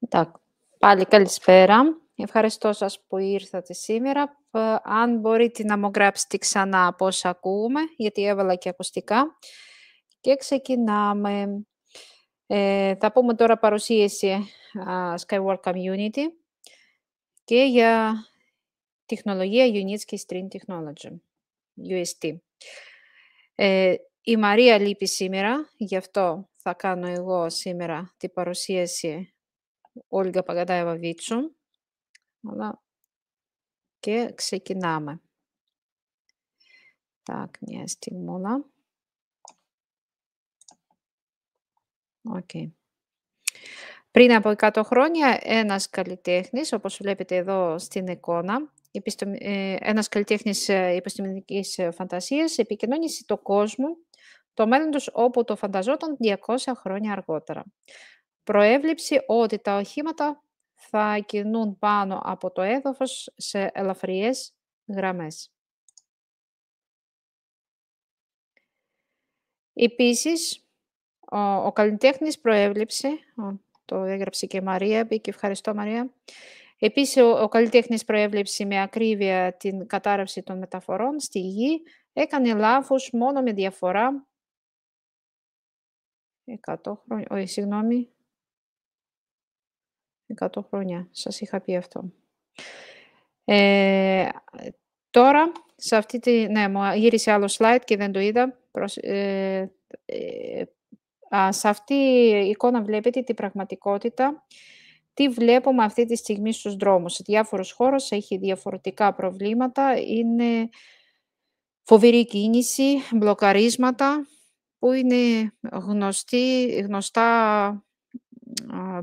Εντάξει. Πάλι καλησπέρα. Ευχαριστώ σας που ήρθατε σήμερα. Αν μπορείτε να μου γράψετε ξανά πώς ακούμε, γιατί έβαλα και ακουστικά. Και ξεκινάμε. Ε, θα πούμε τώρα παρουσίαση uh, Skyward Community και για τεχνολογία Unitsky String Technology, UST. Ε, η Μαρία λείπει σήμερα, γι' αυτό θα κάνω εγώ σήμερα την παρουσίαση Όλγα Παγαντάεβα Βίτσου. Και ξεκινάμε. Τακ, μια στιγμόλα. Οκ. Πριν από 100 χρόνια ένας καλλιτέχνης, όπως βλέπετε εδώ στην εικόνα, ε, ένας καλλιτέχνης ε, επιστημονικής ε, φαντασίας επικοινώνησε το κόσμο, το μέλλον τους όπου το φανταζόταν 200 χρόνια αργότερα. Προέβληψη ότι τα οχήματα θα κινούν πάνω από το έδαφος σε ελαφριές γραμμές. Επίσης, ο, ο καλλιτέχνης το έγραψε και η Μαρία, μπήκε ευχαριστώ Μαρία, Επίσης, ο, ο καλλιτέχνης προέβλεψε με ακρίβεια την κατάρρευση των μεταφορών στη γη, έκανε λάθος μόνο με διαφορά 100 χρόνια, όχι, συγγνώμη, 100 χρόνια. Σας είχα πει αυτό. Ε, τώρα, σε αυτή τη... Ναι, μου γύρισε άλλο slide και δεν το είδα. Ε, ε σε αυτή η εικόνα βλέπετε την πραγματικότητα. Τι βλέπουμε αυτή τη στιγμή στους δρόμους. Σε διάφορους χώρους έχει διαφορετικά προβλήματα. Είναι φοβερή κίνηση, μπλοκαρίσματα που είναι γνωστή, γνωστά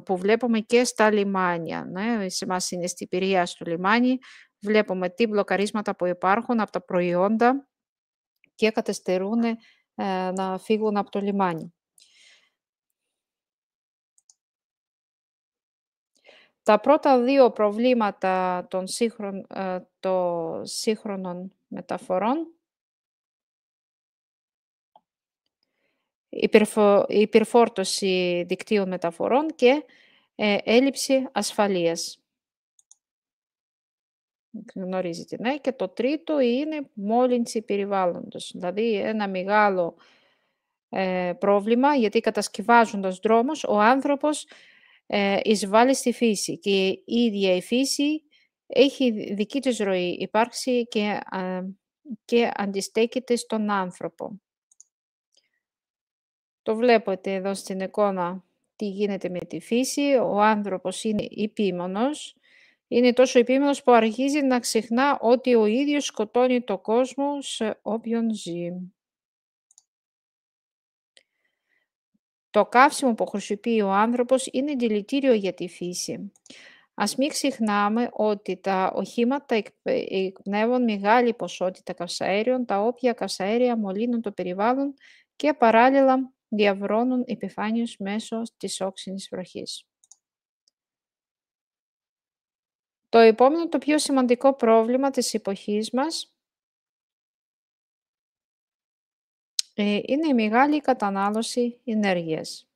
που βλέπουμε και στα λιμάνια. Ναι. Εμάς είναι στην Πυρία στο λιμάνι, βλέπουμε τι μπλοκαρίσματα που υπάρχουν από τα προϊόντα και κατεστερούν να φύγουν από το λιμάνι. Τα πρώτα δύο προβλήματα των σύγχρονων μεταφορών υπερφόρτωση δικτύων μεταφορών και ε, έλλειψη ασφαλείας. Γνωρίζετε, ναι. Και το τρίτο είναι μόλυνση περιβάλλοντος. Δηλαδή ένα μεγάλο ε, πρόβλημα, γιατί κατασκευάζοντας δρόμους, ο άνθρωπος ε, εισβάλλει στη φύση και η ίδια η φύση έχει δική της ροή υπάρξει και, και αντιστέκεται στον άνθρωπο. Το βλέπετε εδώ στην εικόνα τι γίνεται με τη φύση. Ο άνθρωπος είναι υπήμονος. Είναι τόσο υπήμονος που αρχίζει να ξεχνά ότι ο ίδιος σκοτώνει το κόσμο σε όποιον ζει. Το καύσιμο που χρησιμοποιεί ο άνθρωπος είναι δηλητήριο για τη φύση. Ας μην ξεχνάμε ότι τα οχήματα εκπνεύουν μεγάλη ποσότητα καυσαέριων, τα οποία καυσαέρια μολύνουν το περιβάλλον και παράλληλα διαβρώνουν επιφάνειους μέσω της όξινης βροχής. Το επόμενο, το πιο σημαντικό πρόβλημα της εποχής μας ε, είναι η μεγάλη κατανάλωση ενέργειας.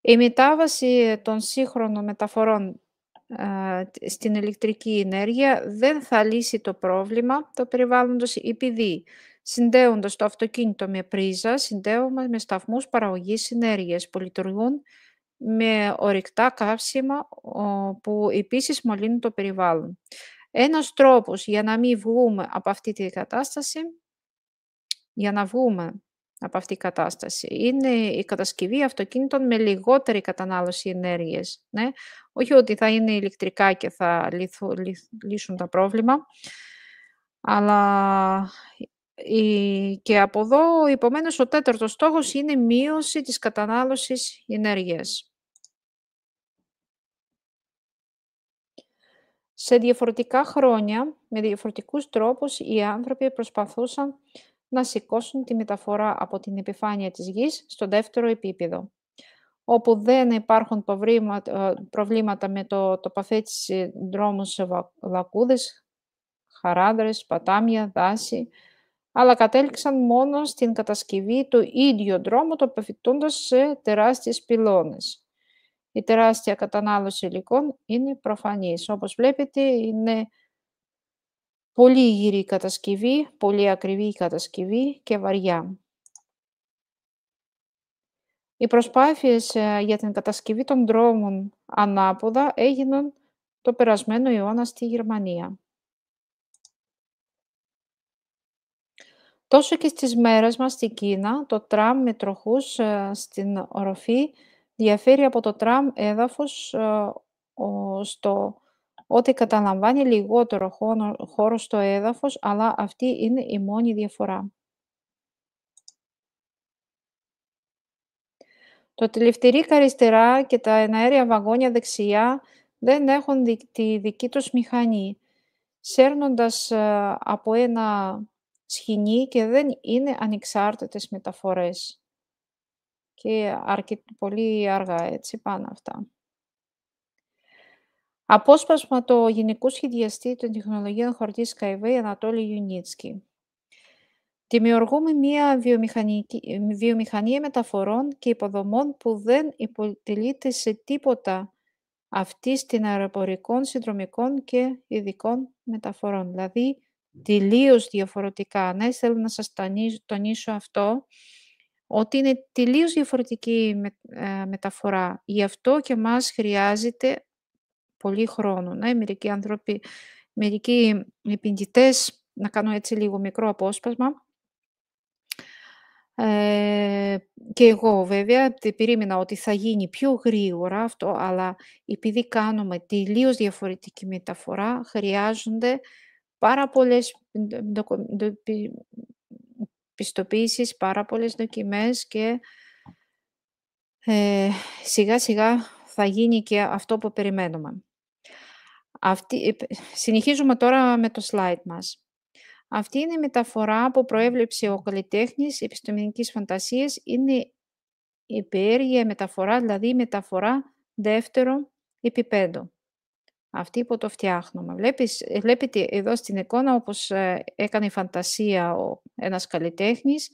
Η μετάβαση ε, των σύγχρονων μεταφορών ε, στην ηλεκτρική ενέργεια δεν θα λύσει το πρόβλημα το περιβάλλοντος επειδή Συνδέοντας το αυτοκίνητο με πρίζα, συνδέουμε με σταθμούς παραγωγής ενέργειας που λειτουργούν με ορυκτά καύσιμα που επίσης μολύνουν το περιβάλλον. Ένας τρόπος για να μην βγούμε από αυτή τη κατάσταση, για να βγούμε από αυτή την κατάσταση. Είναι η κατασκευή αυτοκίνητων με λιγότερη κατανάλωση ενέργειας. Ναι. Όχι ότι θα είναι ηλεκτρικά και θα λύσουν τα πρόβλημα, αλλά και από εδώ, επομένω, ο τέταρτος στόχος είναι μείωση της κατανάλωσης ενέργειας. Σε διαφορετικά χρόνια, με διαφορετικούς τρόπους, οι άνθρωποι προσπαθούσαν να σηκώσουν τη μεταφορά από την επιφάνεια της γης στο δεύτερο επίπεδο, όπου δεν υπάρχουν προβλήματα ε, με το τοποθέτηση ε, δρόμους σε λακούδε, χαράδρε, πατάμια, δάση, αλλά κατέληξαν μόνο στην κατασκευή του ίδιου δρόμου, τοποθετώντας σε τεράστιες πυλώνες. Η τεράστια κατανάλωση υλικών είναι προφανής. Όπως βλέπετε, είναι πολύ γύρη κατασκευή, πολύ ακριβή κατασκευή και βαριά. Οι προσπάθειες ε, για την κατασκευή των δρόμων ανάποδα έγιναν το περασμένο αιώνα στη Γερμανία. Τόσο και στις μέρες μας στην Κίνα, το τραμ με τροχούς ε, στην οροφή διαφέρει από το τραμ έδαφος ε, στο ότι καταλαμβάνει λιγότερο χώρο στο έδαφος, αλλά αυτή είναι η μόνη διαφορά. Το τηλευτηρή καριστερά και τα εναέρια βαγόνια δεξιά δεν έχουν τη δική τους μηχανή. Σέρνοντας ε, από ένα σχοινή και δεν είναι ανεξάρτητες μεταφορές. Και αρκετ, πολύ αργά έτσι πάνε αυτά. Απόσπασμα το Γενικού Σχεδιαστή των Τεχνολογίων Χορτή SkyWay, Ανατόλη Ιουνίτσκι. Δημιουργούμε μια βιομηχανία μεταφορών και υποδομών που δεν υποτελείται σε τίποτα αυτή στην αεροπορικών, συνδρομικών και ειδικών μεταφορών. Δηλαδή, τελείως διαφορετικά. Ναι, θέλω να σας τονίσω αυτό, ότι είναι τελείως διαφορετική ε, μεταφορά. Γι' αυτό και μας χρειάζεται πολύ χρόνο. Ναι, μερικοί άνθρωποι, μερικοί επενδυτές, να κάνω έτσι λίγο μικρό απόσπασμα, ε, και εγώ βέβαια περίμενα ότι θα γίνει πιο γρήγορα αυτό, αλλά επειδή κάνουμε τελείως διαφορετική μεταφορά, χρειάζονται πάρα πολλές πιστοποίησεις, πάρα πολλές δοκιμές και ε, σιγά σιγά θα γίνει και αυτό που περιμένουμε. Αυτή, ε, συνεχίζουμε τώρα με το slide μας. Αυτή είναι η μεταφορά που προέβλεψε ο καλλιτέχνης επιστημονικής φαντασίας. Είναι η περίεργη μεταφορά, δηλαδή η μεταφορά δεύτερο επίπεδο αυτή που το φτιάχνουμε. Βλέπεις, ε, βλέπετε εδώ στην εικόνα όπως ε, έκανε φαντασία ο, ένας καλλιτέχνης,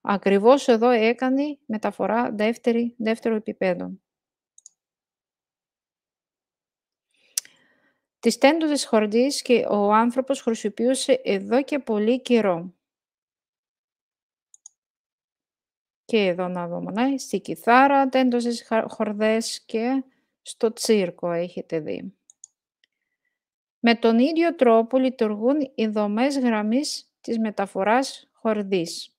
ακριβώς εδώ έκανε μεταφορά δεύτερη, δεύτερο επίπεδο. Τις τέντουδες χορδίες και ο άνθρωπος χρησιμοποιούσε εδώ και πολύ καιρό. Και εδώ να δούμε, ναι, στη κιθάρα, τέντουδες χορδές και στο τσίρκο έχετε δει. Με τον ίδιο τρόπο λειτουργούν οι δομές γραμμής της μεταφοράς χορδής.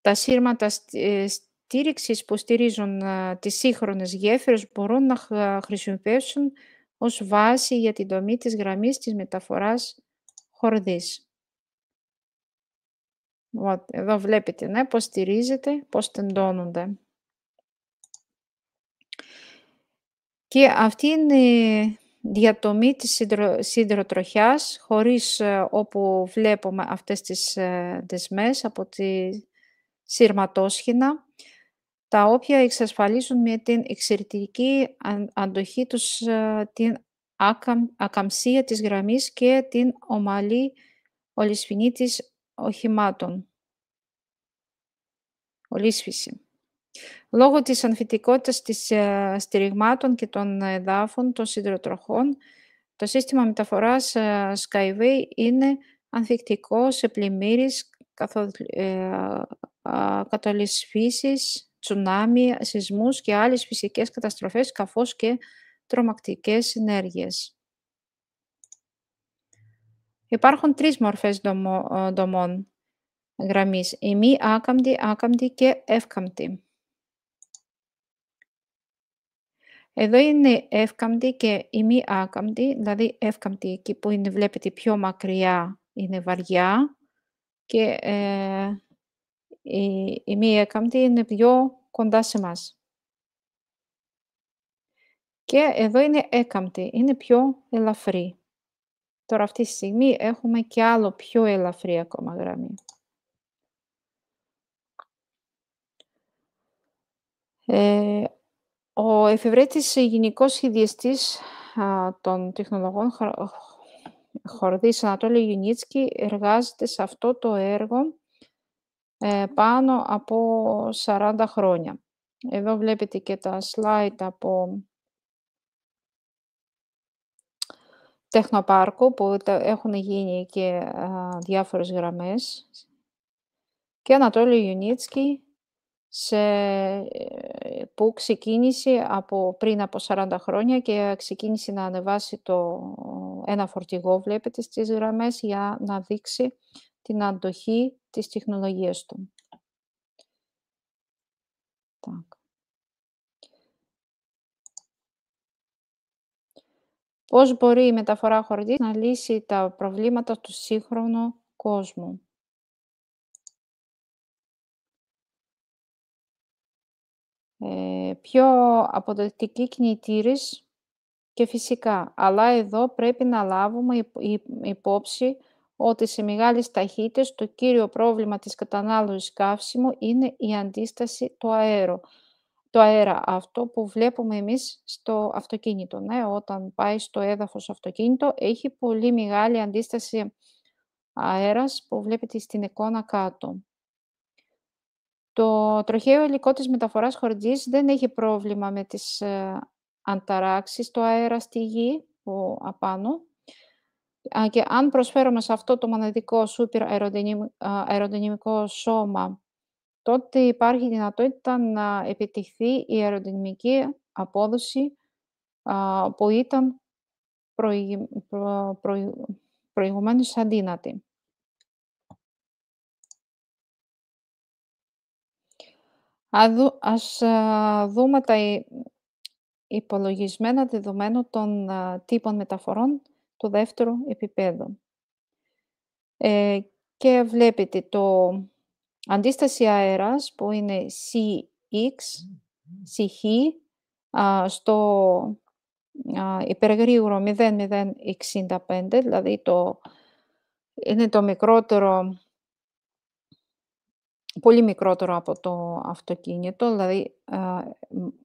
Τα σύρματα ε, στήριξης που στηρίζουν ε, τις σύγχρονες γέφυρες μπορούν να χρησιμοποιήσουν ως βάση για τη δομή της γραμμής της μεταφοράς χορδής. Εδώ βλέπετε ναι, πώς στηρίζεται, πώς τεντώνονται. Και αυτή είναι διατομή της σύντρο, χωρίς ε, όπου βλέπουμε αυτές τις ε, δεσμές από τη σειρματόσχηνα, τα οποία εξασφαλίζουν με την εξαιρετική αντοχή τους ε, την ακαμ, ακαμψία της γραμμής και την ομαλή ολισφυνή της οχημάτων. Ολίσφυση. Λόγω της αμφιτικότητας της ε, στηριγμάτων και των εδάφων των σιδηροτροχών, το σύστημα μεταφοράς ε, Skyway είναι ανθεκτικό σε πλημμύρες, καθο... Ε, τσουνάμι, σεισμούς και άλλες φυσικές καταστροφές, καθώς και τρομακτικές συνέργειες. Υπάρχουν τρεις μορφές δομών γραμμής, η μη άκαμπτη, άκαμπτη και εύκαμπτη. Εδώ είναι εύκαμπτη και η μη άκαμπτη, δηλαδή εύκαμπτη εκεί που είναι, βλέπετε πιο μακριά είναι βαριά και ε, η, μη είναι πιο κοντά σε μας. Και εδώ είναι έκαμπτη, είναι πιο ελαφρύ. Τώρα αυτή τη στιγμή έχουμε και άλλο πιο ελαφρύ ακόμα γραμμή. Ε, ο Εφευρέτης ε, Γενικός Σχεδιαστής των Τεχνολογών Χορδής Ανατόλη Γιουνίτσκι εργάζεται σε αυτό το έργο ε, πάνω από 40 χρόνια. Εδώ βλέπετε και τα slide από τεχνοπάρκο που έχουν γίνει και διάφορες γραμμές. Και Ανατόλη Ιουνίτσκι σε, ε, που ξεκίνησε από, πριν από 40 χρόνια και ξεκίνησε να ανεβάσει το, ένα φορτηγό, βλέπετε, στις γραμμές για να δείξει την αντοχή της τεχνολογίας του. Πώς μπορεί η μεταφορά χορδής να λύσει τα προβλήματα του σύγχρονου κόσμου. ε, πιο αποδεκτικοί κινητήρες και φυσικά. Αλλά εδώ πρέπει να λάβουμε υπόψη ότι σε μεγάλες ταχύτητες το κύριο πρόβλημα της κατανάλωσης καύσιμου είναι η αντίσταση του αέρο. Το αέρα αυτό που βλέπουμε εμείς στο αυτοκίνητο. Ναι, όταν πάει στο έδαφος αυτοκίνητο έχει πολύ μεγάλη αντίσταση αέρας που βλέπετε στην εικόνα κάτω. Το τροχαίο υλικό της μεταφοράς χορτζής δεν έχει πρόβλημα με τις ε, ανταράξεις του αέρα στη γη που απάνω. Και αν προσφέρουμε σε αυτό το μοναδικό σούπερ αεροδυναμικό σώμα, τότε υπάρχει δυνατότητα να επιτυχθεί η αεροδυναμική απόδοση που ήταν προηγου... προ... προηγουμένως αδύνατη. ας δούμε τα υπολογισμένα δεδομένα των τύπων μεταφορών του δεύτερου επίπεδου. Ε, και βλέπετε το αντίσταση αέρας που είναι CX, CH, στο υπεργρήγορο 0065, δηλαδή το, είναι το μικρότερο πολύ μικρότερο από το αυτοκίνητο, δηλαδή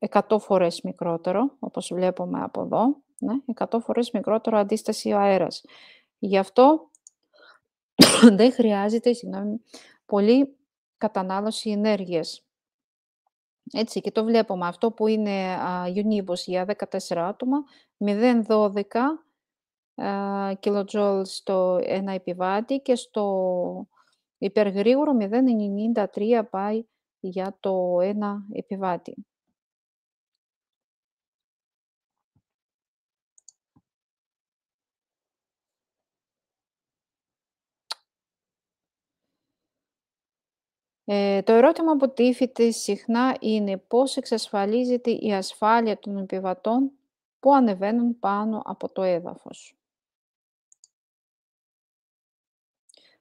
100 φορές μικρότερο, όπως βλέπουμε από εδώ, ναι, 100 φορές μικρότερο αντίσταση ο αέρας. Γι' αυτό δεν χρειάζεται συγγνώμη, πολύ κατανάλωση ενέργειας. Έτσι, και το βλέπουμε αυτό που είναι Unibus για 14 άτομα, 0,12 κιλοτζολ στο ένα επιβάτη και στο Υπεργρήγορο 093 πάει για το ένα επιβάτη. Ε, το ερώτημα που τύφεται συχνά είναι πώς εξασφαλίζεται η ασφάλεια των επιβατών που ανεβαίνουν πάνω από το έδαφος.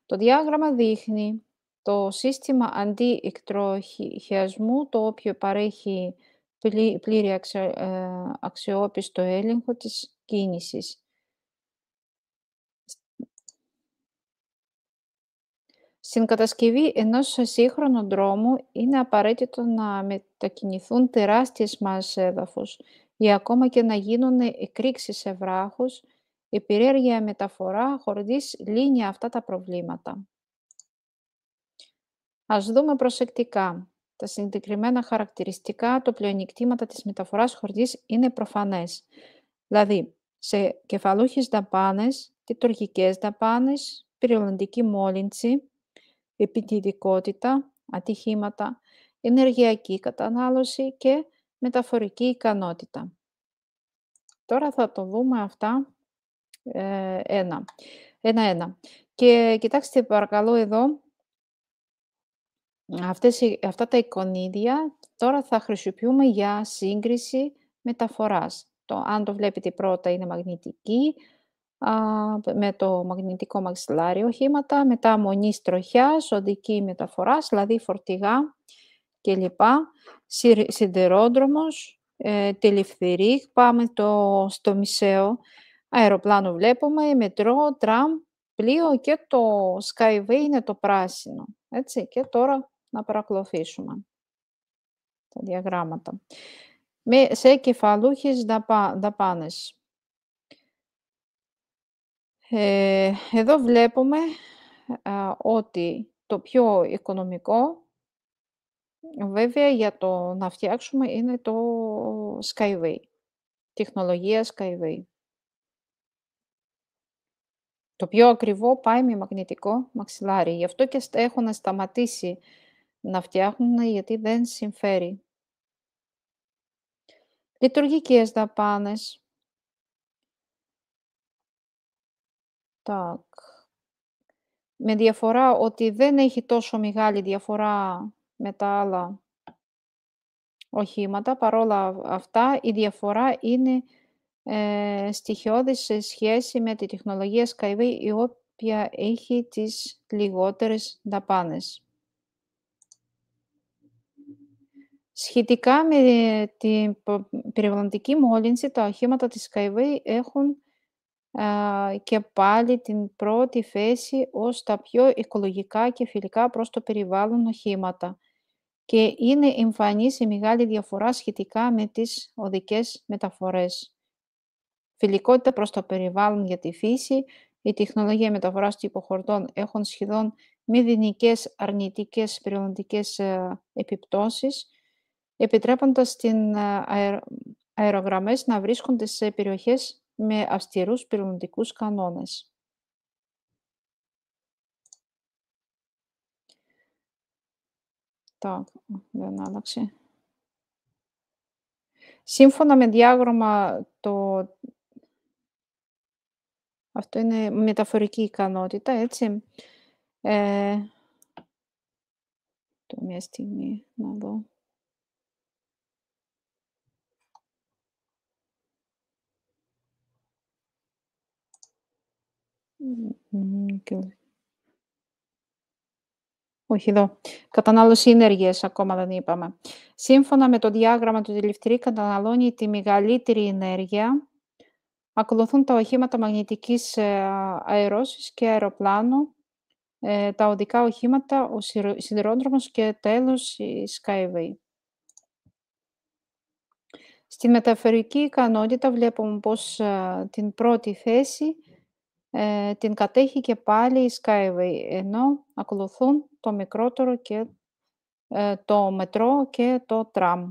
Το διάγραμμα δείχνει το σύστημα αντιεκτροχιασμού, το οποίο παρέχει πλήρη ε, αξιόπιστο έλεγχο της κίνησης. Στην κατασκευή ενός σύγχρονου δρόμου είναι απαραίτητο να μετακινηθούν τεράστιες μας έδαφος ή ακόμα και να γίνουν εκρήξεις σε βράχους η περίεργη μεταφορά χορδής λύνει αυτά τα προβλήματα. Ας δούμε προσεκτικά. Τα συγκεκριμένα χαρακτηριστικά, το πλεονεκτήματα της μεταφοράς χορδής είναι προφανές. Δηλαδή, σε κεφαλούχες δαπάνες, τιτουργικές δαπάνες, περιβαλλοντική μόλυνση, επιτιδικότητα, ατυχήματα, ενεργειακή κατανάλωση και μεταφορική ικανότητα. Τώρα θα το δούμε αυτά ένα. Ένα-ένα. Και κοιτάξτε παρακαλώ εδώ, αυτές, αυτά τα εικονίδια τώρα θα χρησιμοποιούμε για σύγκριση μεταφοράς. Το, αν το βλέπετε πρώτα είναι μαγνητική, με το μαγνητικό μαξιλάριο οχήματα, μετά μονή τροχιάς, οδική μεταφοράς, δηλαδή φορτηγά κλπ. Σιδερόδρομο, σιδερόδρομος, τελευθερή, πάμε το, στο μισέο, αεροπλάνο βλέπουμε, μετρό, τραμ, πλοίο και το Skyway είναι το πράσινο. Έτσι, και τώρα να παρακολουθήσουμε τα διαγράμματα. Με, σε κεφαλούχες δαπα, δαπάνες. εδώ βλέπουμε ότι το πιο οικονομικό, βέβαια για το να φτιάξουμε, είναι το Skyway, τεχνολογία Skyway. Το πιο ακριβό πάει με μαγνητικό μαξιλάρι. Γι' αυτό και να σταματήσει να φτιάχνουν γιατί δεν συμφέρει. Λειτουργικές δαπάνες. Τακ. Με διαφορά ότι δεν έχει τόσο μεγάλη διαφορά με τα άλλα οχήματα, παρόλα αυτά η διαφορά είναι ε, σε σχέση με τη τεχνολογία Skyway, η οποία έχει τις λιγότερες δαπάνες. Σχετικά με την περιβαλλοντική μόλυνση, τα οχήματα της Skyway έχουν και πάλι την πρώτη θέση ως τα πιο οικολογικά και φιλικά προς το περιβάλλον οχήματα και είναι εμφανής η μεγάλη διαφορά σχετικά με τις οδικές μεταφορές φιλικότητα προς το περιβάλλον για τη φύση, η τεχνολογία μεταφοράς του υποχορτών έχουν σχεδόν μηδενικές αρνητικές περιβαλλοντικές ε, επιπτώσεις, επιτρέποντας την ε, να βρίσκονται σε περιοχές με αυστηρούς περιβαλλοντικούς κανόνες. Σύμφωνα με διάγραμμα το αυτό είναι μεταφορική ικανότητα, έτσι. Ε, το μια στιγμή να δω. Όχι εδώ. Κατανάλωση ενέργειας ακόμα δεν είπαμε. Σύμφωνα με το διάγραμμα του δηληφτήρη καταναλώνει τη μεγαλύτερη ενέργεια Ακολουθούν τα οχήματα μαγνητικής ε, αερώσης και αεροπλάνο, ε, τα οδικά οχήματα, ο σιδηρόδρομος και τέλος η Skyway. Στην μεταφερική ικανότητα βλέπουμε πως ε, την πρώτη θέση την κατέχει και πάλι η Skyway, ενώ ακολουθούν το μικρότερο και το μετρό και το τραμ.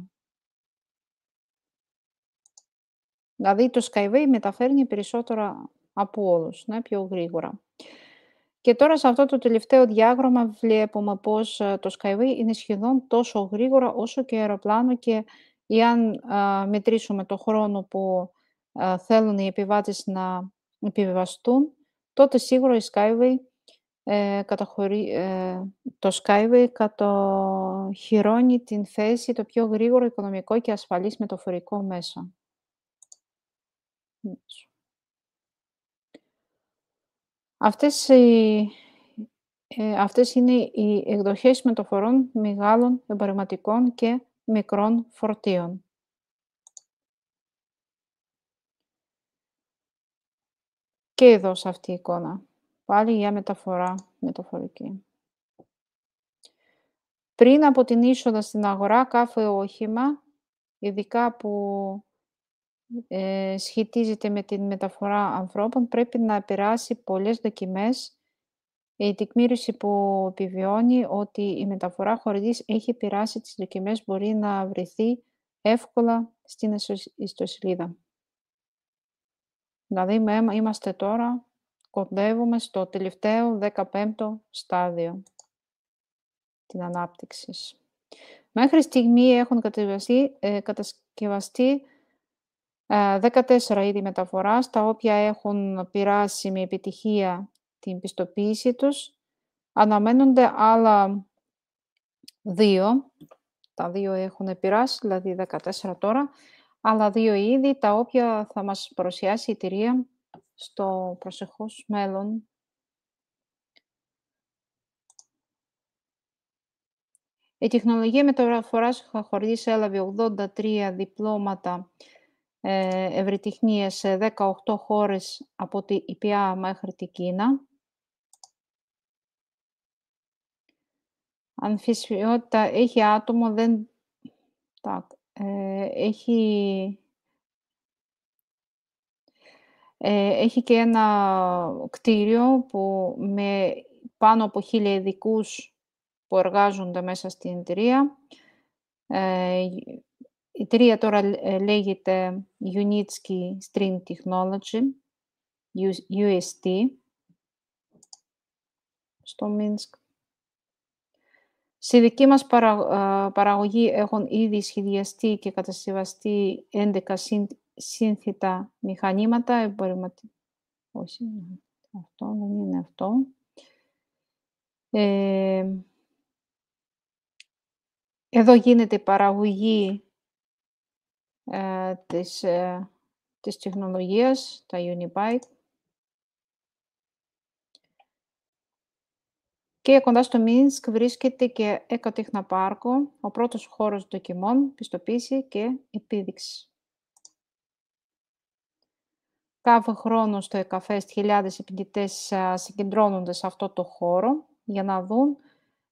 Δηλαδή το Skyway μεταφέρνει περισσότερα από όλους, ναι, πιο γρήγορα. Και τώρα σε αυτό το τελευταίο διάγραμμα βλέπουμε πως το Skyway είναι σχεδόν τόσο γρήγορα όσο και αεροπλάνο και εάν μετρήσουμε το χρόνο που θέλουν οι επιβάτες να επιβιβαστούν, τότε σίγουρα η Skyway, ε, καταχωρεί, το Skyway κατοχυρώνει την θέση το πιο γρήγορο οικονομικό και ασφαλής μεταφορικό μέσα. Ε, αυτές, είναι οι εκδοχές μεταφορών μεγάλων εμπορευματικών και μικρών φορτίων. Και εδώ σε αυτή η εικόνα. Πάλι για μεταφορά μεταφορική. Πριν από την είσοδο στην αγορά, κάθε όχημα, ειδικά που ε, σχετίζεται με την μεταφορά ανθρώπων, πρέπει να περάσει πολλές δοκιμές. Η τεκμήρωση που επιβιώνει ότι η μεταφορά χωρίς έχει περάσει τις δοκιμές μπορεί να βρεθεί εύκολα στην ιστοσελίδα. Δηλαδή είμαστε τώρα, κοντεύουμε στο τελευταίο 15ο στάδιο την ανάπτυξης. Μέχρι στιγμή έχουν κατασκευαστεί ε, 14 ε, είδη μεταφοράς, τα οποία έχουν πειράσει με επιτυχία την πιστοποίηση τους. Αναμένονται άλλα δύο, τα δύο έχουν πειράσει, δηλαδή 14 τώρα, άλλα δύο είδη, τα οποία θα μας παρουσιάσει η εταιρεία στο προσεχώς μέλλον. Η τεχνολογία μεταφοράς χωρίς έλαβε 83 διπλώματα ε, ευρυτεχνίες σε 18 χώρες από την ΙΠΑ μέχρι την Κίνα. Αμφισβητότητα έχει άτομο, δεν... Τακ. Ε, έχει... Ε, έχει και ένα κτίριο που με πάνω από χίλια ειδικούς που εργάζονται μέσα στην εταιρεία. Ε, η εταιρεία τώρα λέγεται Unitsky String Technology, UST, στο Μίνσκ. Στη δική μας παραγωγή έχουν ήδη σχεδιαστεί και κατασκευαστεί 11 σύνθητα μηχανήματα Όχι, αυτό δεν είναι αυτό. εδώ γίνεται παραγωγή της, της τεχνολογίας, τα Unibyte. Και κοντά στο Μίνσκ βρίσκεται και Εκοτίχνα Πάρκο, ο πρώτος χώρος δοκιμών, πιστοποίηση και επίδειξη. Κάθε χρόνο στο εκαφές χιλιάδες επιτητές συγκεντρώνονται σε αυτό το χώρο για να δουν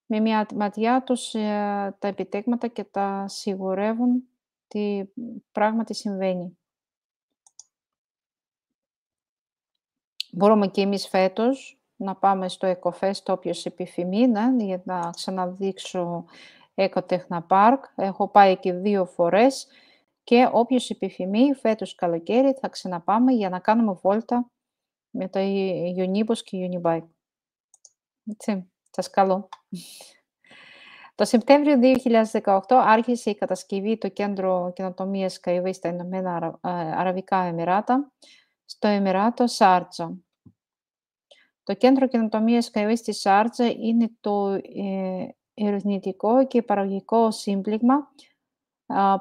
με μια ματιά τους τα επιτέγματα και τα σιγουρεύουν τι πράγματι συμβαίνει. Μπορούμε και εμείς φέτος να πάμε στο Ecofest, όποιο επιθυμεί, ναι, για να ξαναδείξω Εκοτέχνα Πάρκ. Έχω πάει και δύο φορές και όποιος επιθυμεί φέτος καλοκαίρι θα ξαναπάμε για να κάνουμε βόλτα με το Unibus και Unibike. Έτσι, σας καλώ. Το Σεπτέμβριο 2018 άρχισε η κατασκευή του Κέντρου καινοτομία Καϊβή στα Ηνωμένα ε, Αραβικά Εμμυράτα, στο Εμμυράτο Σάρτζα. Το Κέντρο καινοτομία Καϊβή στη Σάρτζα είναι το ε, ερευνητικό και παραγωγικό σύμπληγμα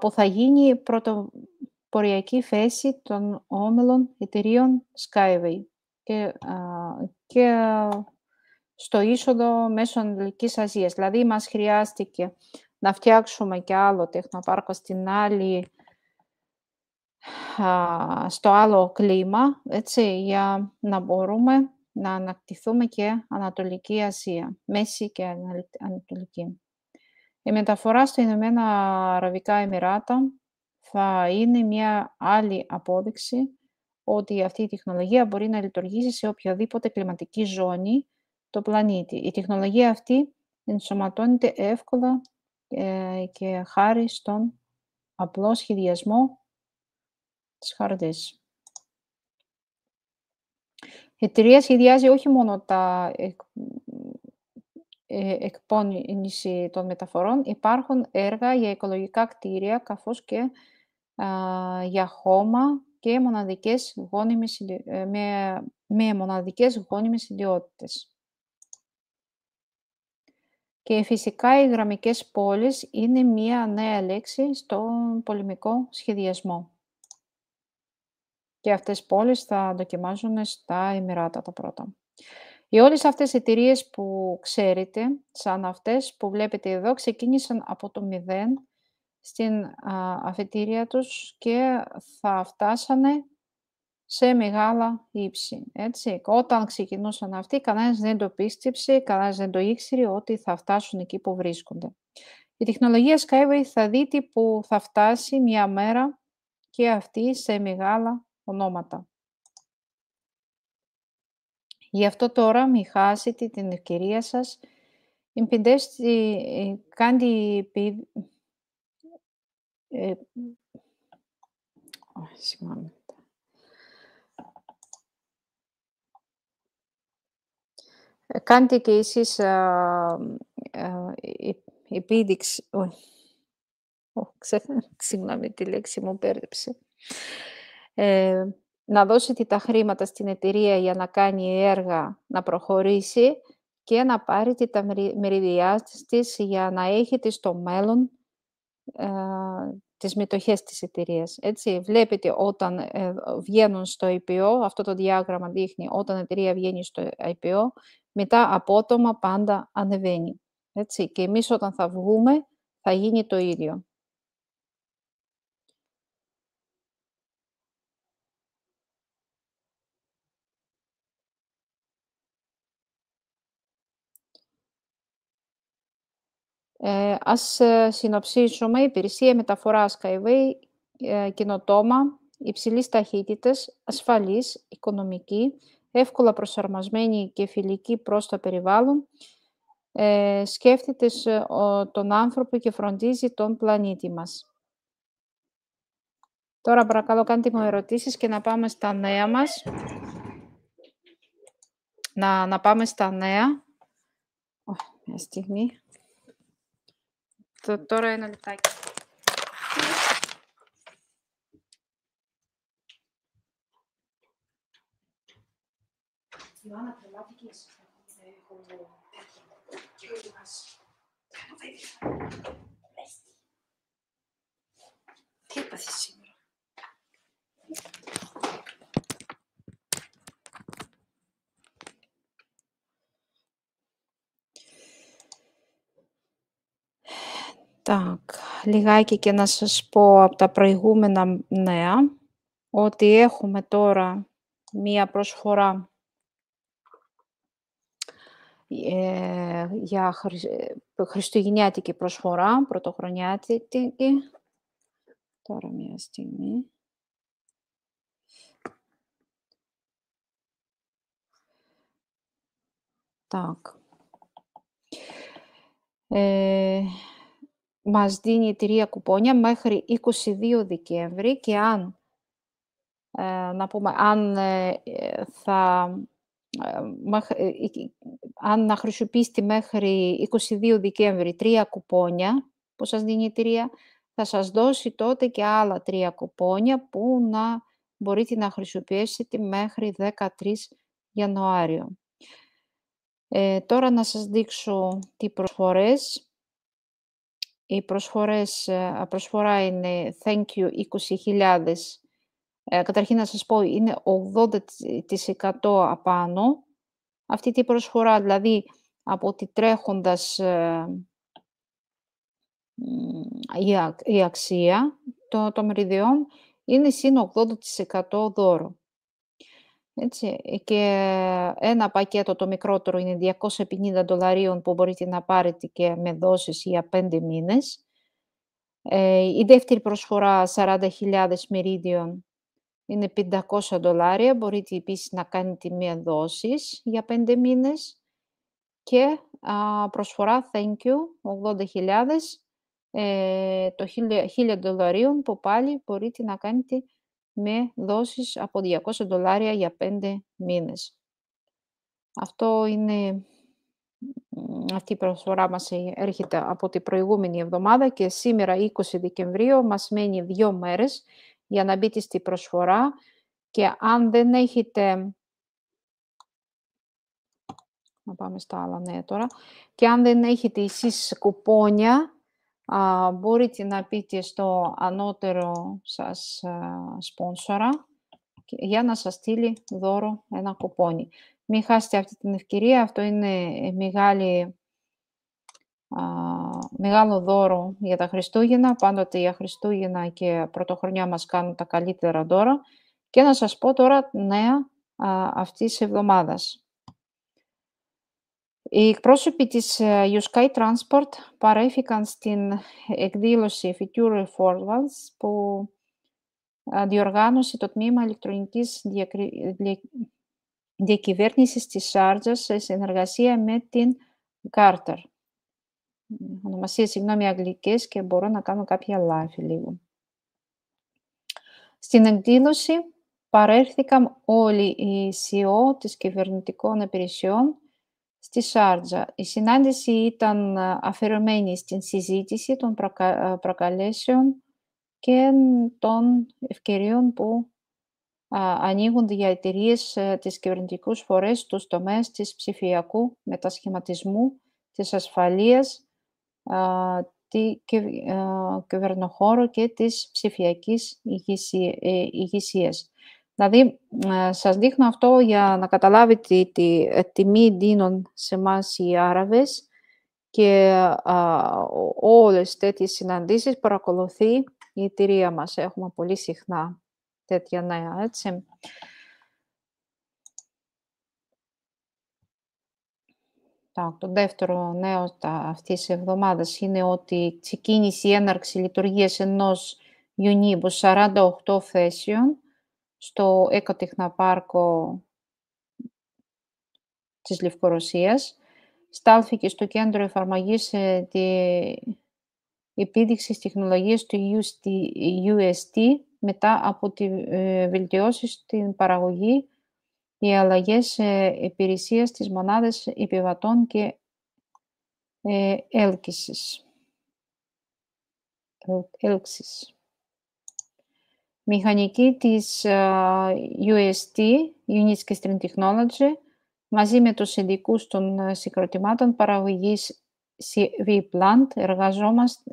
που θα γίνει πρωτοποριακή θέση των όμιλων εταιρείων Skyway και στο είσοδο μέσω Ανατολικής Ασίας. Δηλαδή, μας χρειάστηκε να φτιάξουμε και άλλο τεχνοπάρκο στην άλλη, στο άλλο κλίμα, έτσι, για να μπορούμε να ανακτηθούμε και Ανατολική Ασία, Μέση και Ανατολική. Η μεταφορά στα Ηνωμένα Αραβικά Εμμυράτα θα είναι μια άλλη απόδειξη ότι αυτή η τεχνολογία μπορεί να λειτουργήσει σε οποιαδήποτε κλιματική ζώνη το πλανήτη. Η τεχνολογία αυτή ενσωματώνεται εύκολα ε, και χάρη στον απλό σχεδιασμό της χαρτής. Η εταιρεία σχεδιάζει όχι μόνο τα ε, εκπόνηση των μεταφορών, υπάρχουν έργα για οικολογικά κτίρια, καθώς και για χώμα και μοναδικές γόνιμες, ε, με, με μοναδικές γόνιμες ιδιότητες. Και φυσικά οι γραμμικές πόλεις είναι μία νέα λέξη στον πολεμικό σχεδιασμό. Και αυτές οι πόλεις θα δοκιμάζουν στα ημεράτα τα πρώτα. Οι όλες αυτές οι εταιρείες που ξέρετε, σαν αυτές που βλέπετε εδώ, ξεκίνησαν από το μηδέν στην αφετηρία τους και θα φτάσανε σε μεγάλα ύψη. Έτσι. Όταν ξεκινούσαν αυτοί, κανένας δεν το πίστεψε, κανένας δεν το ήξερε ότι θα φτάσουν εκεί που βρίσκονται. Η τεχνολογία Skyway θα δείτε που θα φτάσει μια μέρα και αυτή σε μεγάλα ονόματα. Γι' αυτό τώρα μην χάσετε την ευκαιρία σας. Εμπιντεύστε, κάντε ε, Συγγνώμη. κάντε και εσείς α, α, ε, επίδειξη... τη λέξη μου πέρδεψε. Ε, να δώσετε τα χρήματα στην εταιρεία για να κάνει έργα, να προχωρήσει και να πάρετε τα μεριδιά της για να έχετε στο μέλλον ε, τις μετοχές της εταιρείας. Έτσι, βλέπετε όταν ε, βγαίνουν στο IPO, αυτό το διάγραμμα δείχνει όταν η εταιρεία βγαίνει στο IPO, μετά απότομα πάντα ανεβαίνει. Έτσι, και εμείς όταν θα βγούμε θα γίνει το ίδιο. Ε, ας ε, συνοψίσουμε, η υπηρεσία μεταφοράς Skyway, κοινοτόμα, ε, καινοτόμα, υψηλής ταχύτητας, ασφαλής, οικονομική, εύκολα προσαρμοσμένη και φιλική προς το περιβάλλον, ε, σκέφτεται ε, τον άνθρωπο και φροντίζει τον πλανήτη μας. Τώρα παρακαλώ κάντε μου ερωτήσεις και να πάμε στα νέα μας. Να, να πάμε στα νέα. μια στιγμή. Toreino Litaki. Ioana, pneumatic is. λιγάκι και να σας πω από τα προηγούμενα νέα, ότι έχουμε τώρα μία προσφορά για χρη, χριστουγεννιάτικη προσφορά, πρωτοχρονιάτικη. Τώρα μία στιγμή. Так μας δίνει τρία κουπόνια μέχρι 22 Δεκέμβρη και αν, ε, να πούμε, αν ε, θα ε, ε, αν να χρησιμοποιήσετε μέχρι 22 Δεκέμβρη τρία κουπόνια που σας δίνει η εταιρεία, θα σας δώσει τότε και άλλα τρία κουπόνια που να μπορείτε να χρησιμοποιήσετε μέχρι 13 Ιανουάριο. τώρα να σας δείξω τι προσφορές η προσφορές, ε, προσφορά είναι thank you 20.000. Ε, καταρχήν να σας πω, είναι 80% απάνω. Αυτή τη προσφορά, δηλαδή, από τη τρέχοντας ε, η, αξία των, των μεριδιών, είναι σύν 80% δώρο. Έτσι. Ε, και ένα πακέτο το μικρότερο είναι 250 δολαρίων που μπορείτε να πάρετε και με δόσεις για 5 μήνες. Ε, η δεύτερη προσφορά 40.000 μυρίδιων είναι 500 δολάρια. Μπορείτε επίσης να κάνετε μία δόση για 5 μήνες. Και προσφορά thank you 80.000 ε, το 1.000 δολαρίων που πάλι μπορείτε να κάνετε με δόσεις από 200 δολάρια για 5 μήνες. Αυτό είναι, αυτή η προσφορά μας έρχεται από την προηγούμενη εβδομάδα και σήμερα 20 Δεκεμβρίου μας μένει δύο μέρες για να μπείτε στη προσφορά και αν δεν έχετε να πάμε στα άλλα νέα τώρα. Και αν δεν έχετε εσείς κουπόνια μπορείτε να πείτε στο ανώτερο σας σπόνσορα για να σας στείλει δώρο ένα κουπόνι. Μην χάσετε αυτή την ευκαιρία, αυτό είναι μεγάλη, μεγάλο δώρο για τα Χριστούγεννα. Πάντοτε για Χριστούγεννα και Πρωτοχρονιά μας κάνουν τα καλύτερα δώρα. Και να σας πω τώρα νέα αυτής εβδομάδας. Οι εκπρόσωποι της USKY Transport παρέφηκαν στην εκδήλωση Future Forwards που διοργάνωσε το Τμήμα Ηλεκτρονικής Διακυβέρνησης της Σάρτζας σε συνεργασία με την Κάρτερ. Ονομασία, συγγνώμη, αγγλικές και μπορώ να κάνω κάποια λάθη λίγο. Στην εκδήλωση παρέρθηκαν όλοι οι CEO της κυβερνητικών υπηρεσιών στη Σάρτζα. Η συνάντηση ήταν αφιερωμένη στην συζήτηση των προκα... προκαλέσεων και των ευκαιριών που ανοίγουν για εταιρείε της κυβερνητικού φορές στους τομές της ψηφιακού μετασχηματισμού, της ασφαλείας, τη κυβερνοχώρου και της ψηφιακής ηγεσίας. Δηλαδή, ε, σας δείχνω αυτό για να καταλάβετε τη ε, τιμή δίνουν σε εμάς οι Άραβες και α, όλες τέτοιες συναντήσεις παρακολουθεί η εταιρεία μας. Έχουμε πολύ συχνά τέτοια νέα, έτσι. Το δεύτερο νέο αυτής της εβδομάδας είναι ότι ξεκίνησε η έναρξη λειτουργίας ενός Ιουνίου 48 θέσεων στο Εκοτεχναπάρκο της Λευκορωσίας. Στάλθηκε στο κέντρο εφαρμογής ε, τη επίδειξης τεχνολογίας του UST μετά από τη ε, στην παραγωγή οι αλλαγές ε, υπηρεσίας της μονάδας επιβατών και ε, έλκυσης. Ε, μηχανική της ε, UST, Units και Technology, μαζί με τους ειδικούς των ε, συγκροτημάτων παραγωγής CV Plant,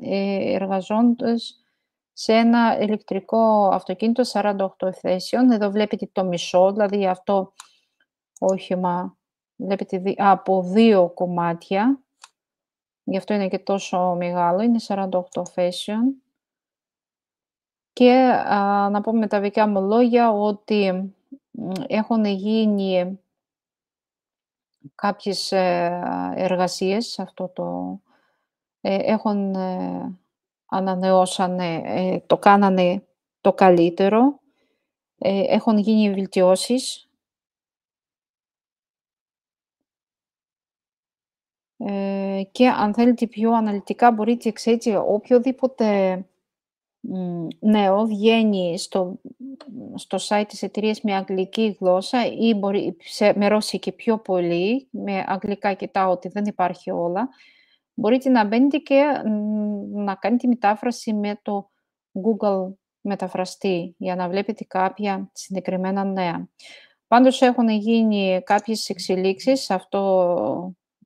ε, εργαζόντας σε ένα ηλεκτρικό αυτοκίνητο 48 θέσεων. Εδώ βλέπετε το μισό, δηλαδή αυτό όχημα βλέπετε από δύο κομμάτια. Γι' αυτό είναι και τόσο μεγάλο, είναι 48 θέσεων. Και να πω με τα δικά μου λόγια ότι έχουν γίνει κάποιες ε, εργασίες αυτό το... Ε, έχουν ε, ανανεώσανε, ε, το κάνανε το καλύτερο, έχουν γίνει βελτιώσεις. και αν θέλετε πιο αναλυτικά μπορείτε ξέρετε οποιοδήποτε νέο βγαίνει στο, στο site της εταιρείας με αγγλική γλώσσα ή μπορεί σε, με ρώσικη πιο πολύ, με αγγλικά κοιτάω ότι δεν υπάρχει όλα, μπορείτε να μπαίνετε και να κάνετε μετάφραση με το Google μεταφραστή για να βλέπετε κάποια συγκεκριμένα νέα. Πάντως έχουν γίνει κάποιες εξελίξεις σε αυτό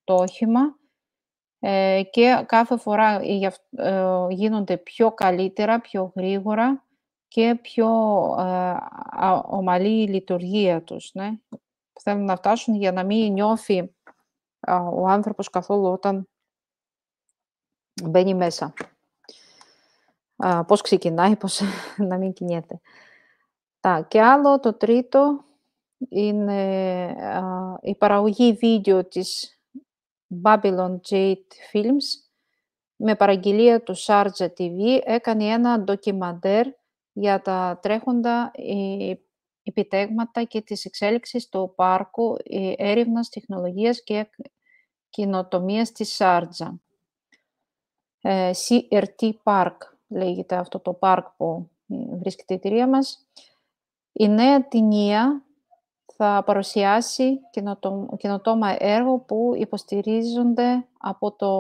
το όχημα ε, και κάθε φορά ε, ε, γίνονται πιο καλύτερα, πιο γρήγορα και πιο ομαλή η λειτουργία τους. Ναι. Θέλουν να φτάσουν για να μην νιώθει ο άνθρωπος καθόλου όταν μπαίνει μέσα. Πώς ξεκινάει, πώς να μην κινείται. Τα, και άλλο, το τρίτο, είναι η παραγωγή βίντεο της Babylon Jade Films με παραγγελία του Sharjah TV έκανε ένα ντοκιμαντέρ για τα τρέχοντα ε, επιτέγματα και τις εξέλιξεις του πάρκου ε, έρευνας τεχνολογίας και κοινοτομίας της Σάρτζα. Ε, CRT Park λέγεται αυτό το πάρκ που βρίσκεται η εταιρεία μας. Η νέα ταινία θα παρουσιάσει καινοτόμα έργο που υποστηρίζονται από το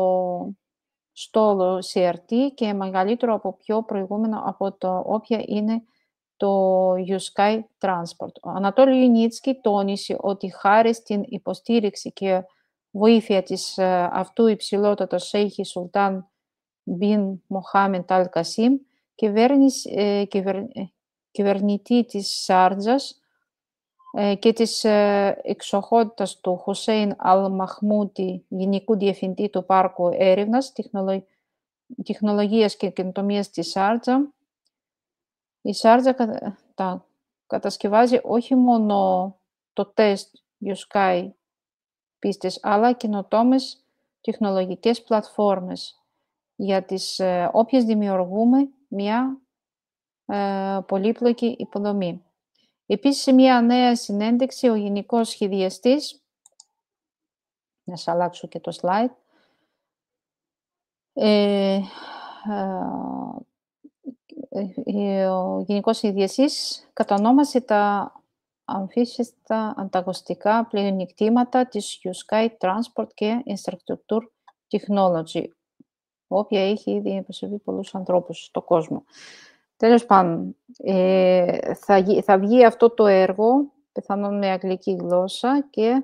στόλο CRT και μεγαλύτερο από πιο προηγούμενο από το όποια είναι το Sky Transport. Ο Ανατόλου τόνισε ότι χάρη στην υποστήριξη και βοήθεια της ε, αυτού υψηλότατος Σέιχη Σουλτάν Μπιν Μοχάμεντ Αλ Κασίμ, ε, ε, κυβερνητή της Σάρτζας, ε, και της ε, εξοχότητας του Χουσέιν Αλμαχμούτη, Γενικού Διευθυντή του Πάρκου Έρευνας, Τεχνολογίας και Κοινοτομίας της Σάρτζα. Η Σάρτζα τα, κατασκευάζει όχι μόνο το τεστ sky πίστες, αλλά καινοτόμες τεχνολογικές πλατφόρμες για τις ε, όποιες δημιουργούμε μια ε, πολύπλοκη υποδομή. Επίσης, σε μια νέα συνέντευξη, ο Γενικός Σχεδιαστής, να σας αλλάξω και το slide, ε, ε, ε, ε ο Γενικός Σχεδιαστής κατανόμασε τα αμφίσιστα ανταγωνιστικά πλεονεκτήματα της Sky Transport και Infrastructure Technology, όποια έχει ήδη προσωπεί πολλούς ανθρώπους στον κόσμο. Τέλος πάντων, ε, θα, βγει αυτό το έργο, πιθανόν με αγγλική γλώσσα και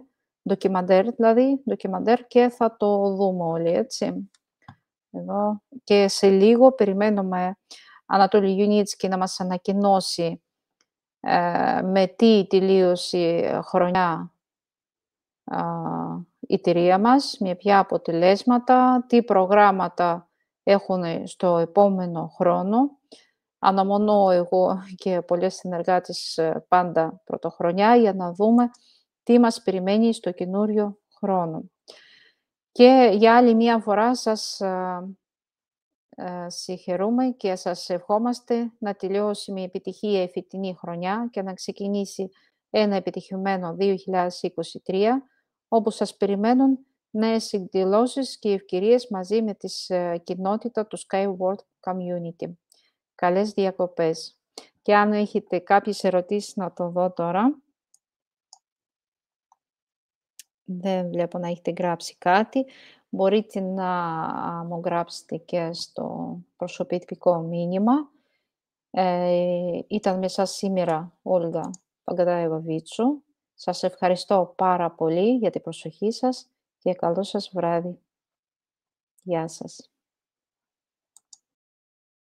ντοκιμαντέρ, δηλαδή, ντοκιμαντέρ και θα το δούμε όλοι, έτσι. Εδώ. Και σε λίγο περιμένουμε Ανατόλη Γιουνίτσκι να μας ανακοινώσει ε, με τι τελείωσε χρονιά η εταιρεία μας, με ποια αποτελέσματα, τι προγράμματα έχουν στο επόμενο χρόνο αναμονώ εγώ και πολλές συνεργάτες ε, πάντα πρωτοχρονιά για να δούμε τι μας περιμένει στο καινούριο χρόνο. Και για άλλη μία φορά σας ε, ε, συγχαιρούμε και σας ευχόμαστε να τελειώσει με επιτυχία η φετινή χρονιά και να ξεκινήσει ένα επιτυχημένο 2023, όπου σας περιμένουν νέες εκδηλώσεις και ευκαιρίες μαζί με τη κοινότητα του Skyward Community. Καλές διακοπές. Και αν έχετε κάποιες ερωτήσεις να το δω τώρα. Δεν βλέπω να έχετε γράψει κάτι. Μπορείτε να μου γράψετε και στο προσωπικό μήνυμα. Ε, ήταν μέσα σήμερα Όλγα Παγκατάεβα Βίτσου. Σας ευχαριστώ πάρα πολύ για την προσοχή σας και καλό σας βράδυ. Γεια σας.